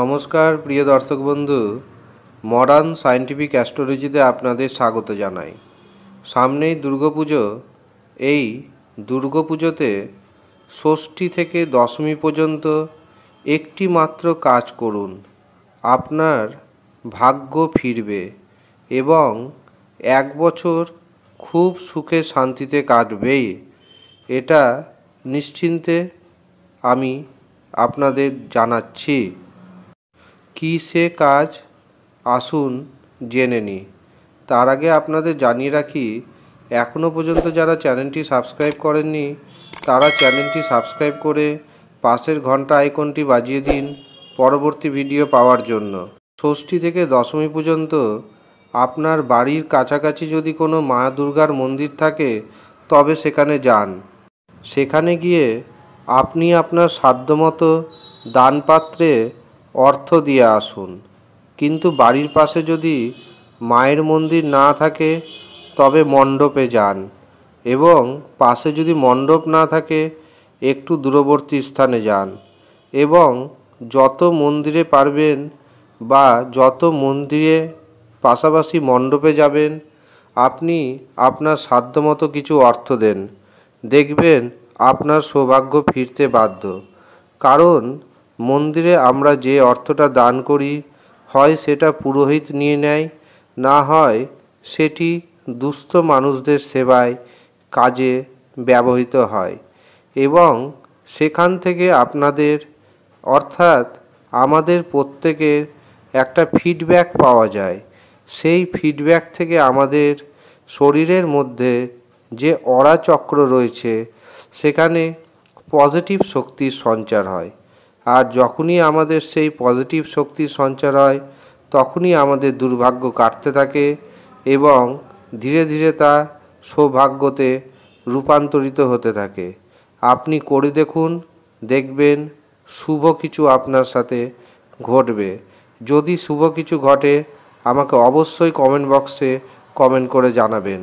নমস্কার প্রিয় দর্শক বন্ধু মডার্ন সায়েন্টিফিক অ্যাস্ট্রোলজিতে আপনাদের স্বাগত জানাই সামনেই দুর্গাপুজো এই দুর্গাপুজোতে ষষ্ঠী থেকে দশমী পর্যন্ত একটি মাত্র কাজ করুন আপনার ভাগ্য ফিরবে এবং এক বছর খুব সুখে শান্তিতে কাটবেই এটা নিশ্চিন্তে আমি আপনাদের জানাচ্ছি কী সে কাজ আসুন জেনে নিই তার আগে আপনাদের জানিয়ে রাখি এখনও পর্যন্ত যারা চ্যানেলটি সাবস্ক্রাইব করেননি তারা চ্যানেলটি সাবস্ক্রাইব করে পাশের ঘন্টা আইকনটি বাজিয়ে দিন পরবর্তী ভিডিও পাওয়ার জন্য ষষ্ঠী থেকে দশমী পর্যন্ত আপনার বাড়ির কাছাকাছি যদি কোনো মা দুর্গার মন্দির থাকে তবে সেখানে যান সেখানে গিয়ে আপনি আপনার সাধ্যমতো দানপাত্রে অর্থ দিয়ে আসুন কিন্তু বাড়ির পাশে যদি মায়ের মন্দির না থাকে তবে মণ্ডপে যান এবং পাশে যদি মণ্ডপ না থাকে একটু দূরবর্তী স্থানে যান এবং যত মন্দিরে পারবেন বা যত মন্দিরে পাশাপাশি মণ্ডপে যাবেন আপনি আপনার সাধ্যমতো কিছু অর্থ দেন দেখবেন আপনার সৌভাগ্য ফিরতে বাধ্য কারণ মন্দিরে আমরা যে অর্থটা দান করি হয় সেটা পুরোহিত নিয়ে নেয় না হয় সেটি দুস্থ মানুষদের সেবায় কাজে ব্যবহৃত হয় এবং সেখান থেকে আপনাদের অর্থাৎ আমাদের প্রত্যেকের একটা ফিডব্যাক পাওয়া যায় সেই ফিডব্যাক থেকে আমাদের শরীরের মধ্যে যে অরাচক্র রয়েছে সেখানে পজিটিভ শক্তির সঞ্চার হয় আর যখনই আমাদের সেই পজিটিভ শক্তির সঞ্চার হয় তখনই আমাদের দুর্ভাগ্য কাটতে থাকে এবং ধীরে ধীরে তা সৌভাগ্যতে রূপান্তরিত হতে থাকে আপনি করে দেখুন দেখবেন শুভ কিছু আপনার সাথে ঘটবে যদি শুভ কিছু ঘটে আমাকে অবশ্যই কমেন্ট বক্সে কমেন্ট করে জানাবেন